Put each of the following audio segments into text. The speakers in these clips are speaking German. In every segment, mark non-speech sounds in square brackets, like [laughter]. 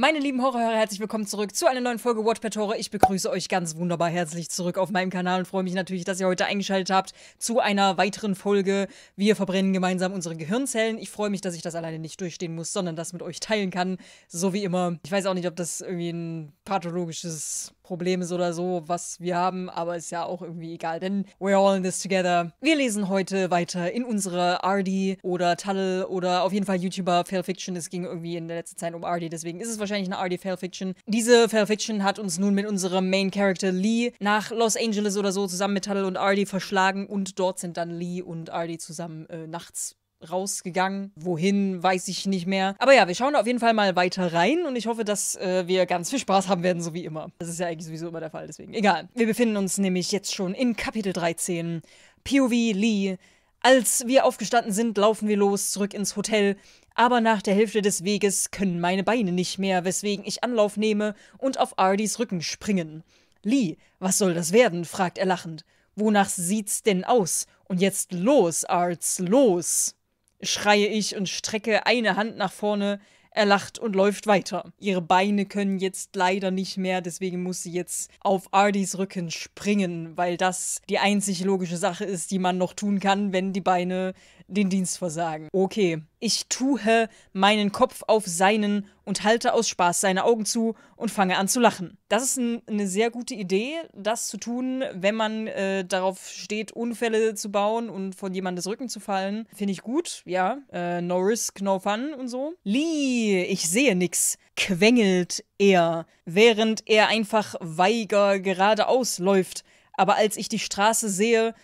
Meine lieben Horrorhörer, herzlich willkommen zurück zu einer neuen Folge Watchpad Horror. Ich begrüße euch ganz wunderbar herzlich zurück auf meinem Kanal und freue mich natürlich, dass ihr heute eingeschaltet habt zu einer weiteren Folge. Wir verbrennen gemeinsam unsere Gehirnzellen. Ich freue mich, dass ich das alleine nicht durchstehen muss, sondern das mit euch teilen kann. So wie immer. Ich weiß auch nicht, ob das irgendwie ein pathologisches Problem ist oder so, was wir haben, aber ist ja auch irgendwie egal, denn we're all in this together. Wir lesen heute weiter in unserer Ardi oder Tuttle oder auf jeden Fall YouTuber Fail Fiction. Es ging irgendwie in der letzten Zeit um Ardi, deswegen ist es wahrscheinlich eine Ardi Fiction. Diese Fail Fiction hat uns nun mit unserem Main Character Lee nach Los Angeles oder so zusammen mit Tuttle und Ardi verschlagen und dort sind dann Lee und Ardi zusammen äh, nachts rausgegangen. Wohin, weiß ich nicht mehr. Aber ja, wir schauen auf jeden Fall mal weiter rein und ich hoffe, dass äh, wir ganz viel Spaß haben werden, so wie immer. Das ist ja eigentlich sowieso immer der Fall, deswegen. Egal. Wir befinden uns nämlich jetzt schon in Kapitel 13. POV Lee. Als wir aufgestanden sind, laufen wir los zurück ins Hotel. Aber nach der Hälfte des Weges können meine Beine nicht mehr, weswegen ich Anlauf nehme und auf Ardys Rücken springen. Lee, was soll das werden? fragt er lachend. Wonach sieht's denn aus? Und jetzt los, Arts, los! schreie ich und strecke eine Hand nach vorne. Er lacht und läuft weiter. Ihre Beine können jetzt leider nicht mehr, deswegen muss sie jetzt auf Ardys Rücken springen, weil das die einzig logische Sache ist, die man noch tun kann, wenn die Beine den Dienst versagen. Okay, ich tue meinen Kopf auf seinen und halte aus Spaß seine Augen zu und fange an zu lachen. Das ist ein, eine sehr gute Idee, das zu tun, wenn man äh, darauf steht, Unfälle zu bauen und von jemandes Rücken zu fallen. Finde ich gut, ja. Äh, no risk, no fun und so. Lee, ich sehe nix, quengelt er, während er einfach weiger geradeaus läuft. Aber als ich die Straße sehe,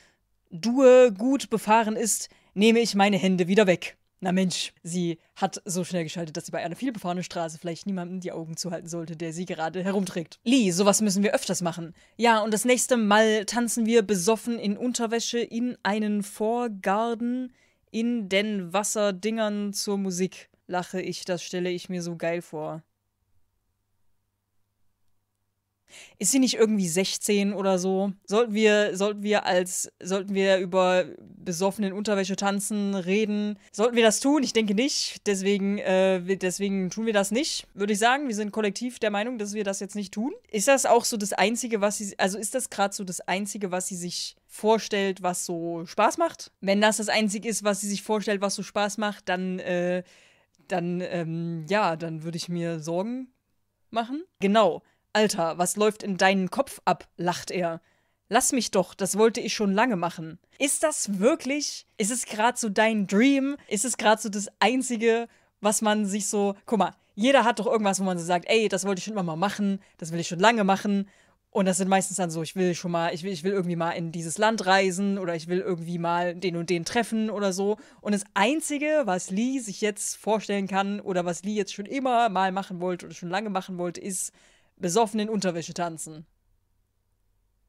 du gut befahren ist, nehme ich meine Hände wieder weg na Mensch, sie hat so schnell geschaltet, dass sie bei einer vielbefahrenen Straße vielleicht niemandem die Augen zuhalten sollte, der sie gerade herumträgt. Lee, sowas müssen wir öfters machen. Ja, und das nächste Mal tanzen wir besoffen in Unterwäsche in einen Vorgarten in den Wasserdingern zur Musik. Lache ich, das stelle ich mir so geil vor. Ist sie nicht irgendwie 16 oder so? Sollten wir, sollten wir als, sollten wir über besoffenen Unterwäsche tanzen reden? Sollten wir das tun? Ich denke nicht. Deswegen, äh, deswegen tun wir das nicht, würde ich sagen. Wir sind kollektiv der Meinung, dass wir das jetzt nicht tun. Ist das auch so das Einzige, was sie, also ist das gerade so das Einzige, was sie sich vorstellt, was so Spaß macht? Wenn das das Einzige ist, was sie sich vorstellt, was so Spaß macht, dann, äh, dann, ähm, ja, dann würde ich mir Sorgen machen. Genau. Alter, was läuft in deinen Kopf ab? lacht er. Lass mich doch, das wollte ich schon lange machen. Ist das wirklich? Ist es gerade so dein Dream? Ist es gerade so das Einzige, was man sich so. Guck mal, jeder hat doch irgendwas, wo man so sagt, ey, das wollte ich schon immer mal machen, das will ich schon lange machen. Und das sind meistens dann so, ich will schon mal, ich will, ich will irgendwie mal in dieses Land reisen oder ich will irgendwie mal den und den treffen oder so. Und das Einzige, was Lee sich jetzt vorstellen kann oder was Lee jetzt schon immer mal machen wollte oder schon lange machen wollte, ist, besoffen in Unterwäsche tanzen.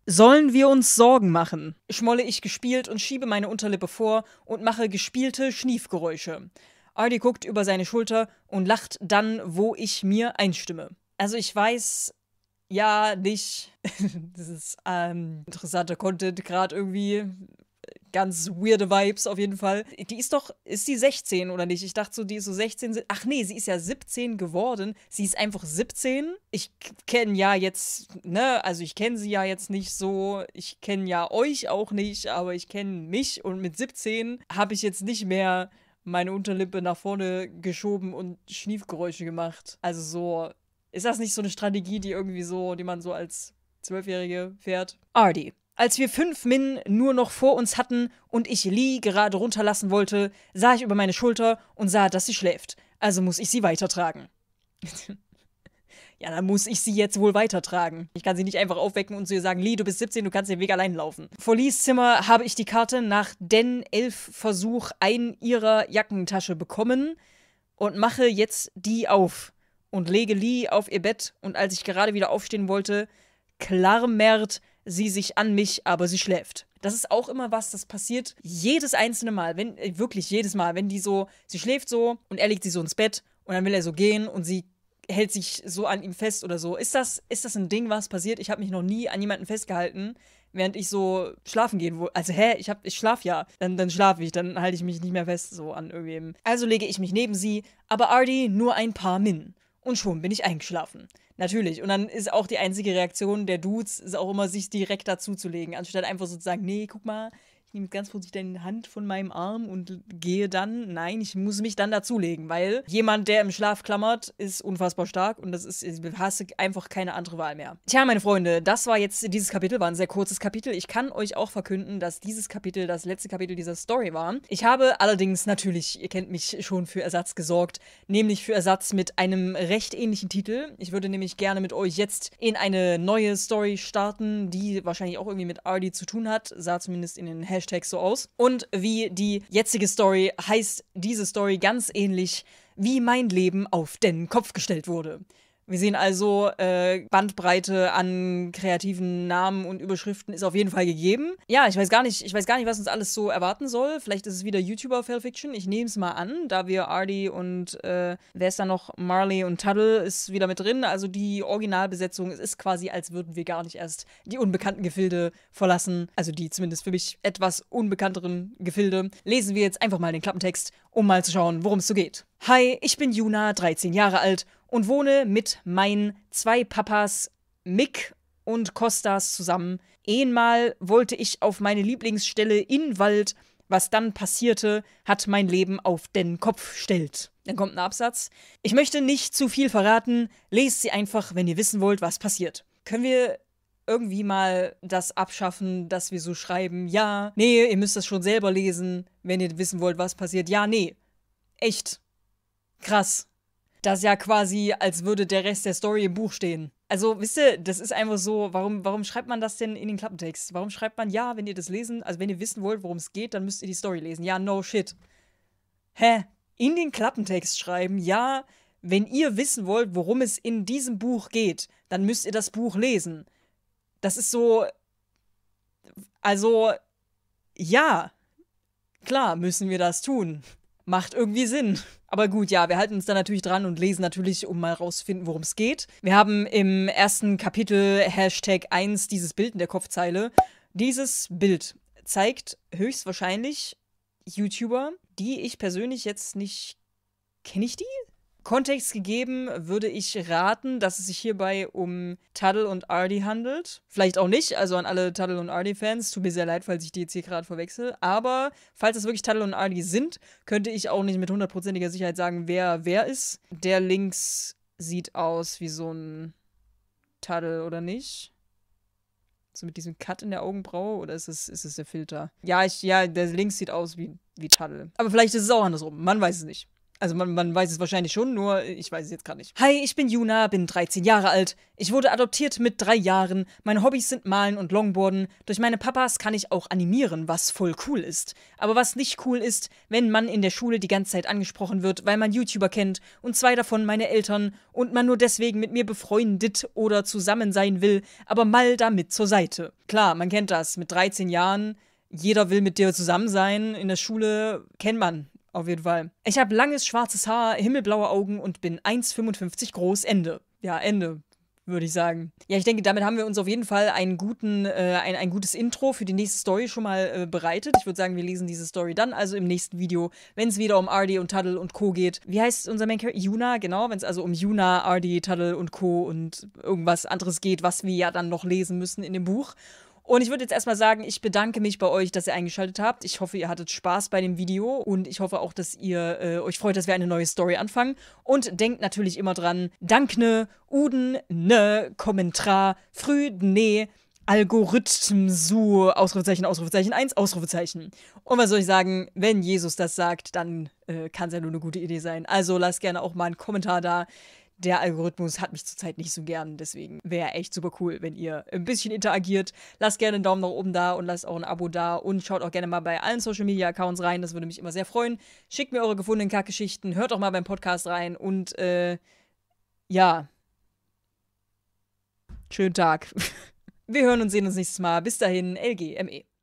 Sollen wir uns Sorgen machen? Schmolle ich gespielt und schiebe meine Unterlippe vor und mache gespielte Schniefgeräusche. Artie guckt über seine Schulter und lacht dann, wo ich mir einstimme. Also ich weiß, ja, nicht. [laughs] das ist ähm, interessanter Content gerade irgendwie ganz weirde Vibes auf jeden Fall. Die ist doch, ist die 16 oder nicht? Ich dachte so, die ist so 16. Ach nee, sie ist ja 17 geworden. Sie ist einfach 17. Ich kenne ja jetzt, ne, also ich kenne sie ja jetzt nicht so. Ich kenne ja euch auch nicht, aber ich kenne mich und mit 17 habe ich jetzt nicht mehr meine Unterlippe nach vorne geschoben und Schniefgeräusche gemacht. Also so, ist das nicht so eine Strategie, die irgendwie so, die man so als Zwölfjährige fährt? Artie. Als wir fünf Min nur noch vor uns hatten und ich Lee gerade runterlassen wollte, sah ich über meine Schulter und sah, dass sie schläft. Also muss ich sie weitertragen. [laughs] ja, dann muss ich sie jetzt wohl weitertragen. Ich kann sie nicht einfach aufwecken und zu ihr sagen, Lee, du bist 17, du kannst den Weg allein laufen. Vor Lees Zimmer habe ich die Karte nach den elf Versuch ein ihrer Jackentasche bekommen und mache jetzt die auf und lege Lee auf ihr Bett und als ich gerade wieder aufstehen wollte, klarmert sie sich an mich, aber sie schläft. Das ist auch immer was, das passiert jedes einzelne Mal, wenn äh, wirklich jedes Mal, wenn die so, sie schläft so und er legt sie so ins Bett und dann will er so gehen und sie hält sich so an ihm fest oder so. Ist das ist das ein Ding, was passiert? Ich habe mich noch nie an jemanden festgehalten, während ich so schlafen gehen wollte. Also, hä, ich, hab, ich schlaf ja. Dann, dann schlafe ich, dann halte ich mich nicht mehr fest so an irgendwem. Also lege ich mich neben sie, aber Ardi nur ein paar Min. Und schon bin ich eingeschlafen. Natürlich. Und dann ist auch die einzige Reaktion der Dudes, ist auch immer, sich direkt dazuzulegen, anstatt einfach sozusagen, nee, guck mal, nehme ganz vorsichtig deine Hand von meinem Arm und gehe dann. Nein, ich muss mich dann dazulegen, weil jemand, der im Schlaf klammert, ist unfassbar stark und das ist, ich hasse einfach keine andere Wahl mehr. Tja, meine Freunde, das war jetzt, dieses Kapitel war ein sehr kurzes Kapitel. Ich kann euch auch verkünden, dass dieses Kapitel das letzte Kapitel dieser Story war. Ich habe allerdings natürlich, ihr kennt mich schon, für Ersatz gesorgt, nämlich für Ersatz mit einem recht ähnlichen Titel. Ich würde nämlich gerne mit euch jetzt in eine neue Story starten, die wahrscheinlich auch irgendwie mit Ardy zu tun hat, sah zumindest in den Hashtags Hashtags so aus. Und wie die jetzige Story heißt diese Story ganz ähnlich, wie mein Leben auf den Kopf gestellt wurde. Wir sehen also, äh, Bandbreite an kreativen Namen und Überschriften ist auf jeden Fall gegeben. Ja, ich weiß gar nicht, ich weiß gar nicht, was uns alles so erwarten soll. Vielleicht ist es wieder YouTuber-Failfiction. Ich nehme es mal an, da wir Ardy und äh, wer ist da noch? Marley und Tuttle ist wieder mit drin. Also die Originalbesetzung, es ist quasi, als würden wir gar nicht erst die unbekannten Gefilde verlassen. Also die zumindest für mich etwas unbekannteren Gefilde. Lesen wir jetzt einfach mal den Klappentext, um mal zu schauen, worum es so geht. Hi, ich bin Juna, 13 Jahre alt und wohne mit meinen zwei Papas Mick und Costas zusammen. Einmal wollte ich auf meine Lieblingsstelle in Wald. Was dann passierte, hat mein Leben auf den Kopf stellt. Dann kommt ein Absatz. Ich möchte nicht zu viel verraten. Lest sie einfach, wenn ihr wissen wollt, was passiert. Können wir irgendwie mal das abschaffen, dass wir so schreiben, ja, nee, ihr müsst das schon selber lesen, wenn ihr wissen wollt, was passiert. Ja, nee. Echt. Krass das ja quasi, als würde der Rest der Story im Buch stehen. Also, wisst ihr, das ist einfach so, warum, warum schreibt man das denn in den Klappentext? Warum schreibt man, ja, wenn ihr das lesen, also wenn ihr wissen wollt, worum es geht, dann müsst ihr die Story lesen. Ja, no shit. Hä? In den Klappentext schreiben, ja, wenn ihr wissen wollt, worum es in diesem Buch geht, dann müsst ihr das Buch lesen. Das ist so. Also, ja, klar müssen wir das tun. Macht irgendwie Sinn. Aber gut, ja, wir halten uns da natürlich dran und lesen natürlich, um mal rauszufinden, worum es geht. Wir haben im ersten Kapitel Hashtag 1 dieses Bild in der Kopfzeile. Dieses Bild zeigt höchstwahrscheinlich YouTuber, die ich persönlich jetzt nicht. Kenne ich die? Kontext gegeben würde ich raten, dass es sich hierbei um Tuttle und Ardy handelt. Vielleicht auch nicht, also an alle Tuttle und Ardy-Fans. Tut mir sehr leid, falls ich die jetzt hier gerade verwechsel. Aber falls es wirklich Tuttle und Ardy sind, könnte ich auch nicht mit hundertprozentiger Sicherheit sagen, wer wer ist. Der links sieht aus wie so ein Tuttle oder nicht. So mit diesem Cut in der Augenbraue oder ist es, ist es der Filter? Ja, ich, ja, der links sieht aus wie, wie Tuttle. Aber vielleicht ist es auch andersrum. Man weiß es nicht. Also man, man weiß es wahrscheinlich schon, nur ich weiß es jetzt gar nicht. Hi, ich bin Juna, bin 13 Jahre alt. Ich wurde adoptiert mit drei Jahren. Meine Hobbys sind Malen und Longboarden. Durch meine Papas kann ich auch animieren, was voll cool ist. Aber was nicht cool ist, wenn man in der Schule die ganze Zeit angesprochen wird, weil man YouTuber kennt und zwei davon meine Eltern und man nur deswegen mit mir befreundet oder zusammen sein will, aber mal damit zur Seite. Klar, man kennt das. Mit 13 Jahren jeder will mit dir zusammen sein. In der Schule kennt man auf jeden Fall. Ich habe langes schwarzes Haar, himmelblaue Augen und bin 1,55 groß. Ende. Ja, Ende würde ich sagen. Ja, ich denke, damit haben wir uns auf jeden Fall einen guten, äh, ein, ein gutes Intro für die nächste Story schon mal äh, bereitet. Ich würde sagen, wir lesen diese Story dann also im nächsten Video, wenn es wieder um Ardy und Tuttle und Co. geht. Wie heißt unser Main Character? Yuna, genau, wenn es also um Yuna, Ardy, Tuttle und Co. und irgendwas anderes geht, was wir ja dann noch lesen müssen in dem Buch. Und ich würde jetzt erstmal sagen, ich bedanke mich bei euch, dass ihr eingeschaltet habt. Ich hoffe, ihr hattet Spaß bei dem Video und ich hoffe auch, dass ihr äh, euch freut, dass wir eine neue Story anfangen. Und denkt natürlich immer dran, dankne, uden, ne, Kommentar, früh, ne, Algorithm, su, Ausrufezeichen, Ausrufezeichen 1, Ausrufezeichen. Und was soll ich sagen, wenn Jesus das sagt, dann äh, kann es ja nur eine gute Idee sein. Also lasst gerne auch mal einen Kommentar da der Algorithmus hat mich zurzeit nicht so gern. Deswegen wäre echt super cool, wenn ihr ein bisschen interagiert. Lasst gerne einen Daumen nach oben da und lasst auch ein Abo da und schaut auch gerne mal bei allen Social Media Accounts rein. Das würde mich immer sehr freuen. Schickt mir eure gefundenen Kackgeschichten, hört auch mal beim Podcast rein und äh, ja. Schönen Tag. [laughs] Wir hören und sehen uns nächstes Mal. Bis dahin, LGME.